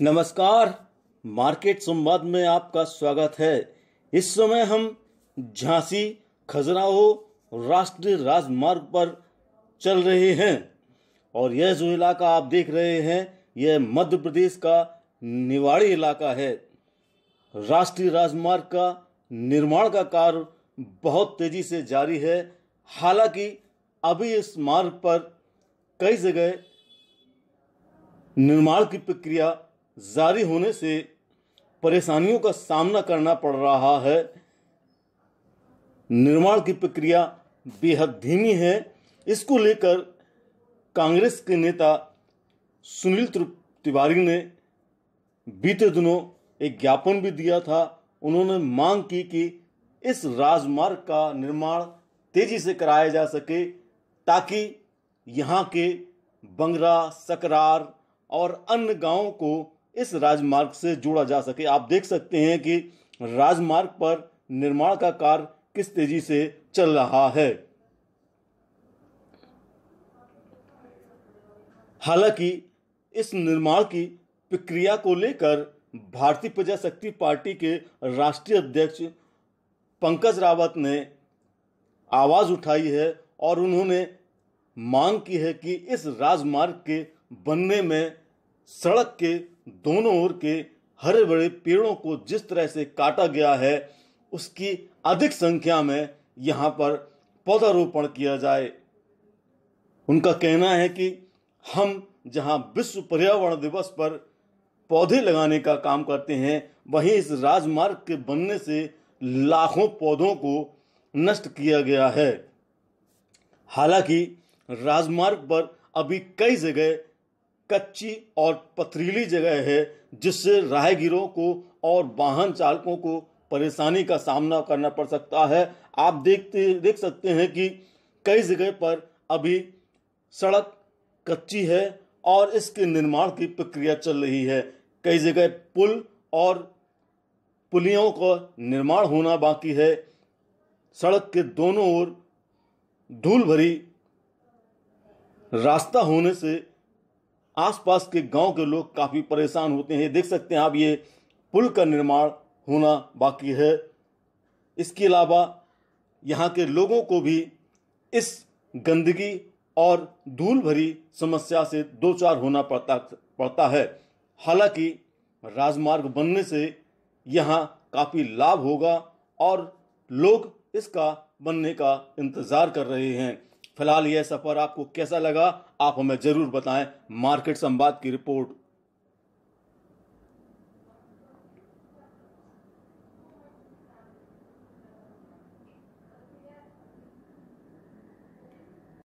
नमस्कार मार्केट संवाद में आपका स्वागत है इस समय हम झांसी खजुराहो राष्ट्रीय राजमार्ग पर चल रहे हैं और यह जो इलाका आप देख रहे हैं यह मध्य प्रदेश का निवाड़ी इलाका है राष्ट्रीय राजमार्ग का निर्माण का कार्य बहुत तेजी से जारी है हालांकि अभी इस मार्ग पर कई जगह निर्माण की प्रक्रिया जारी होने से परेशानियों का सामना करना पड़ रहा है निर्माण की प्रक्रिया बेहद धीमी है इसको लेकर कांग्रेस के नेता सुनील तिवारी ने बीते दिनों एक ज्ञापन भी दिया था उन्होंने मांग की कि इस राजमार्ग का निर्माण तेजी से कराया जा सके ताकि यहाँ के बंगरा सकरार और अन्य गांवों को इस राजमार्ग से जोड़ा जा सके आप देख सकते हैं कि राजमार्ग पर निर्माण का कार्य किस तेजी से चल रहा है हालांकि इस निर्माण की प्रक्रिया को लेकर भारतीय प्रजाशक्ति पार्टी के राष्ट्रीय अध्यक्ष पंकज रावत ने आवाज उठाई है और उन्होंने मांग की है कि इस राजमार्ग के बनने में सड़क के दोनों ओर के हरे भरे पेड़ों को जिस तरह से काटा गया है उसकी अधिक संख्या में यहाँ पर पौधारोपण किया जाए उनका कहना है कि हम जहाँ विश्व पर्यावरण दिवस पर पौधे लगाने का काम करते हैं वहीं इस राजमार्ग के बनने से लाखों पौधों को नष्ट किया गया है हालांकि राजमार्ग पर अभी कई जगह कच्ची और पथरीली जगह है जिससे राहगीरों को और वाहन चालकों को परेशानी का सामना करना पड़ सकता है आप देखते देख सकते हैं कि कई जगह पर अभी सड़क कच्ची है और इसके निर्माण की प्रक्रिया चल रही है कई जगह पुल और पुलियों का निर्माण होना बाकी है सड़क के दोनों ओर धूल भरी रास्ता होने से आसपास के गांव के लोग काफ़ी परेशान होते हैं देख सकते हैं आप ये पुल का निर्माण होना बाकी है इसके अलावा यहाँ के लोगों को भी इस गंदगी और धूल भरी समस्या से दो चार होना पड़ता पड़ता है हालांकि राजमार्ग बनने से यहाँ काफ़ी लाभ होगा और लोग इसका बनने का इंतज़ार कर रहे हैं फिलहाल यह सफर आपको कैसा लगा आप हमें जरूर बताएं मार्केट संवाद की रिपोर्ट